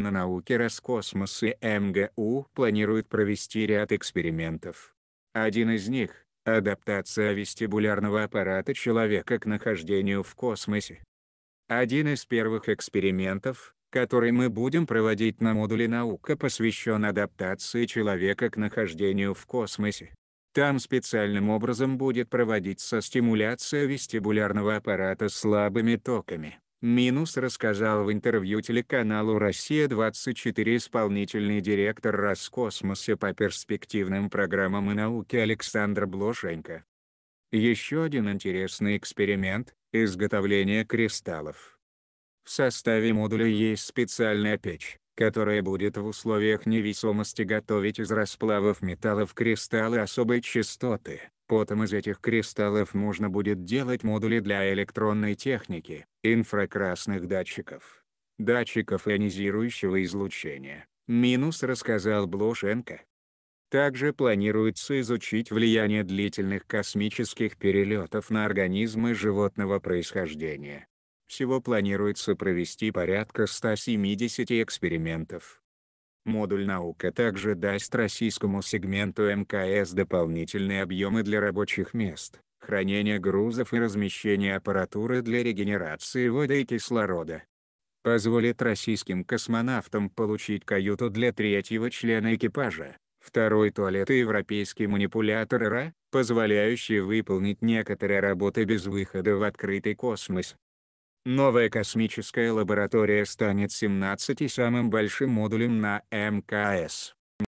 на науке Роскосмос и МГУ планируют провести ряд экспериментов. Один из них – адаптация вестибулярного аппарата человека к нахождению в космосе. Один из первых экспериментов, который мы будем проводить на модуле «Наука» посвящен адаптации человека к нахождению в космосе. Там специальным образом будет проводиться стимуляция вестибулярного аппарата слабыми токами. Минус рассказал в интервью телеканалу «Россия-24» исполнительный директор Роскосмоса по перспективным программам и науке Александр Блошенко. Еще один интересный эксперимент – изготовление кристаллов. В составе модуля есть специальная печь, которая будет в условиях невесомости готовить из расплавов металлов кристаллы особой частоты, Потом из этих кристаллов можно будет делать модули для электронной техники, инфракрасных датчиков, датчиков ионизирующего излучения, минус рассказал Блошенко. Также планируется изучить влияние длительных космических перелетов на организмы животного происхождения. Всего планируется провести порядка 170 экспериментов. Модуль «Наука» также даст российскому сегменту МКС дополнительные объемы для рабочих мест, хранения грузов и размещения аппаратуры для регенерации воды и кислорода. Позволит российским космонавтам получить каюту для третьего члена экипажа, второй туалет и европейский манипулятор РА, позволяющий выполнить некоторые работы без выхода в открытый космос. Новая космическая лаборатория станет 17 самым большим модулем на МКС.